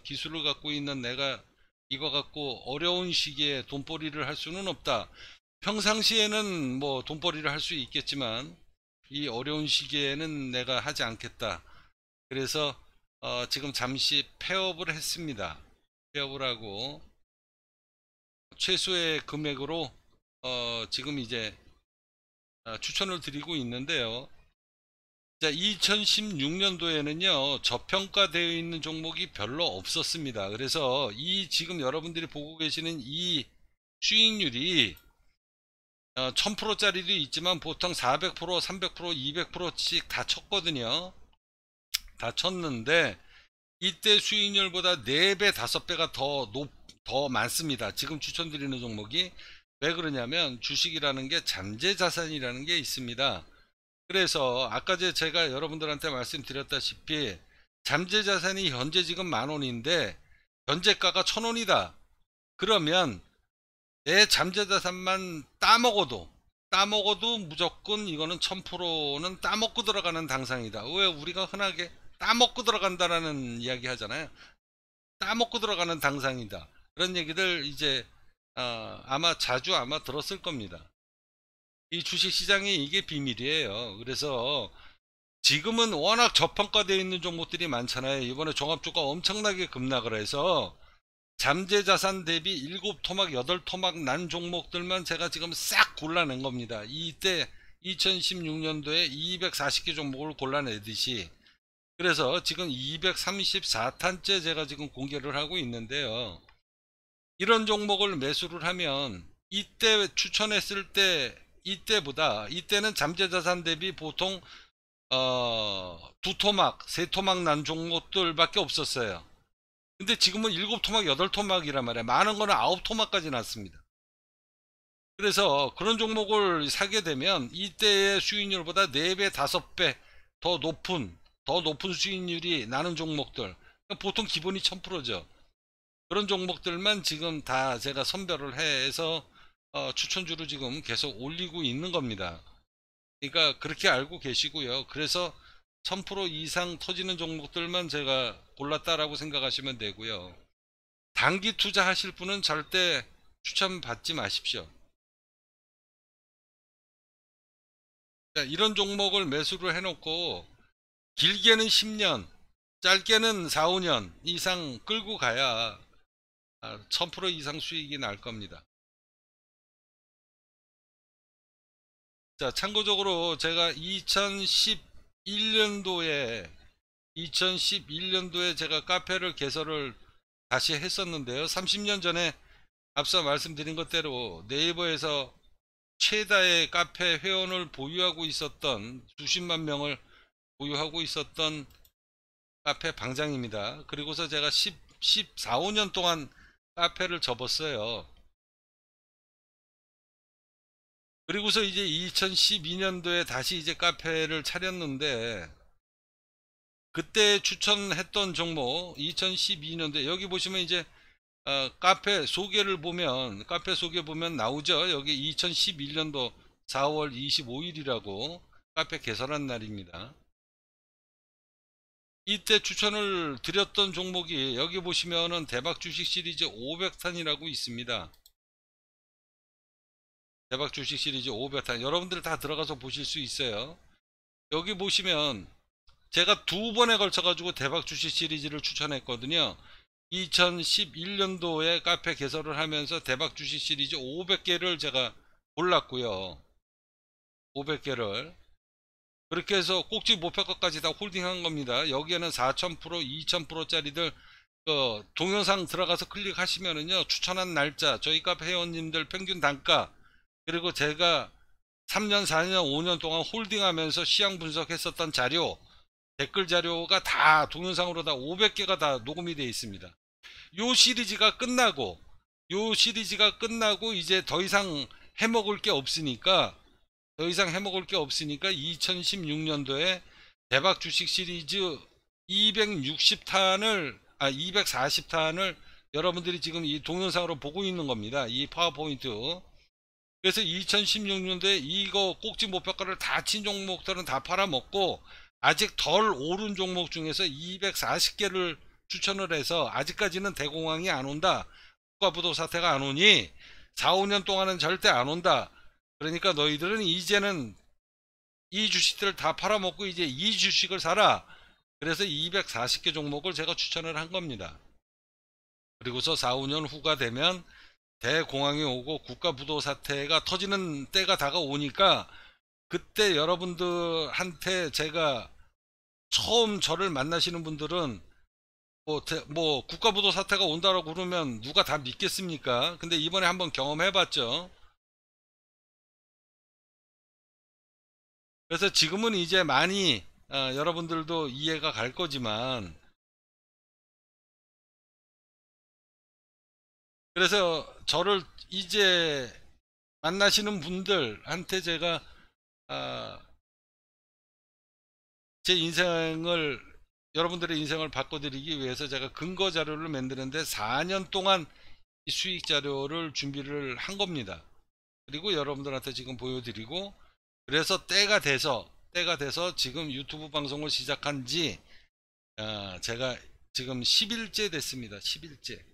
기술을 갖고 있는 내가 이거 갖고 어려운 시기에 돈벌이를 할 수는 없다. 평상시에는 뭐 돈벌이를 할 수 있겠지만 이 어려운 시기에는 내가 하지 않겠다. 그래서 어 지금 잠시 폐업을 했습니다. 폐업을 하고 최소의 금액으로 어 지금 이제 어, 추천을 드리고 있는데요. 자, 2016년도에는요, 저평가되어 있는 종목이 별로 없었습니다. 그래서 이 지금 여러분들이 보고 계시는 이 수익률이 1000%짜리도 어, 있지만 보통 400%, 300%, 200%씩 다 쳤거든요. 다 쳤는데 이때 수익률보다 4배, 5배가 더 높, 더 많습니다. 지금 추천드리는 종목이 왜 그러냐면 주식이라는 게 잠재 자산이라는 게 있습니다. 그래서 아까 제가 여러분들한테 말씀드렸다시피 잠재자산이 현재 지금 만원인데 현재가가 천원이다 그러면 내 잠재자산만 따먹어도 따먹어도 무조건 이거는 1000%는 따먹고 들어가는 당상이다 왜 우리가 흔하게 따먹고 들어간다라는 이야기 하잖아요 따먹고 들어가는 당상이다 그런 얘기들 이제 어, 아마 자주 아마 들었을 겁니다 이 주식시장이 이게 비밀이에요. 그래서 지금은 워낙 저평가되어 있는 종목들이 많잖아요. 이번에 종합주가 엄청나게 급락을 해서 잠재자산 대비 7토막, 8토막 난 종목들만 제가 지금 싹 골라낸 겁니다. 이때 2016년도에 240개 종목을 골라내듯이 그래서 지금 234탄째 제가 지금 공개를 하고 있는데요. 이런 종목을 매수를 하면 이때 추천했을 때 이때보다 이때는 잠재자산 대비 보통 어, 두 토막, 세 토막 난 종목들밖에 없었어요. 근데 지금은 일곱 토막, 여덟 토막이란 말이야. 많은 거는 아홉 토막까지 났습니다. 그래서 그런 종목을 사게 되면 이때의 수익률보다 4배, 5배 더 높은, 더 높은 수익률이 나는 종목들. 그러니까 보통 기본이 1000%죠. 그런 종목들만 지금 다 제가 선별을 해서 어, 추천주를 지금 계속 올리고 있는 겁니다. 그러니까 그렇게 알고 계시고요. 그래서 1000% 이상 터지는 종목들만 제가 골랐다라고 생각하시면 되고요. 단기 투자하실 분은 절대 추천받지 마십시오. 자, 이런 종목을 매수를 해놓고 길게는 10년, 짧게는 4, 5년 이상 끌고 가야 1000% 아, 이상 수익이 날 겁니다. 자, 참고적으로 제가 2011년도에 2011년도에 제가 카페를 개설을 다시 했었는데요. 30년 전에 앞서 말씀드린 것대로 네이버에서 최다의 카페 회원을 보유하고 있었던 수십만 명을 보유하고 있었던 카페 방장입니다. 그리고서 제가 10, 14, 5년 동안 카페를 접었어요. 그리고서 이제 2012년도에 다시 이제 카페를 차렸는데 그때 추천했던 종목 2012년도에 여기 보시면 이제 어, 카페 소개를 보면 카페 소개 보면 나오죠 여기 2011년도 4월 25일이라고 카페 개설한 날입니다 이때 추천을 드렸던 종목이 여기 보시면은 대박 주식 시리즈 500탄이라고 있습니다 대박 주식 시리즈 500탄 여러분들 다 들어가서 보실 수 있어요 여기 보시면 제가 두 번에 걸쳐 가지고 대박 주식 시리즈를 추천했거든요 2011년도에 카페 개설을 하면서 대박 주식 시리즈 500개를 제가 골랐고요 500개를 그렇게 해서 꼭지 목표가까지 다 홀딩한 겁니다 여기에는 4000% 2000% 짜리들 그 동영상 들어가서 클릭하시면은요 추천한 날짜 저희 카페 회원님들 평균 단가 그리고 제가 3년, 4년, 5년 동안 홀딩하면서 시향 분석했었던 자료, 댓글 자료가 다 동영상으로 다 500개가 다 녹음이 되어 있습니다. 요 시리즈가 끝나고 요 시리즈가 끝나고 이제 더 이상 해먹을 게 없으니까 더 이상 해먹을 게 없으니까 2016년도에 대박 주식 시리즈 260탄을 아 240탄을 여러분들이 지금 이 동영상으로 보고 있는 겁니다. 이 파워포인트 그래서 2016년도에 이거 꼭지 목표가를 다 친 종목들은 다 팔아먹고 아직 덜 오른 종목 중에서 240개를 추천을 해서 아직까지는 대공황이 안 온다. 국가부도 사태가 안 오니 4, 5년 동안은 절대 안 온다. 그러니까 너희들은 이제는 이 주식들을 다 팔아먹고 이제 이 주식을 사라. 그래서 240개 종목을 제가 추천을 한 겁니다. 그리고서 4, 5년 후가 되면 대공황이 오고 국가부도 사태가 터지는 때가 다가오니까 그때 여러분들한테 제가 처음 저를 만나시는 분들은 뭐, 대, 뭐 국가부도 사태가 온다라고 그러면 누가 다 믿겠습니까? 근데 이번에 한번 경험해봤죠. 그래서 지금은 이제 많이 어, 여러분들도 이해가 갈 거지만 그래서 저를 이제 만나시는 분들한테 제가 아, 제 인생을 여러분들의 인생을 바꿔드리기 위해서 제가 근거 자료를 만드는데 4년 동안 수익 자료를 준비를 한 겁니다. 그리고 여러분들한테 지금 보여드리고 그래서 때가 돼서 때가 돼서 지금 유튜브 방송을 시작한 지 어, 제가 지금 10일째 됐습니다. 10일째.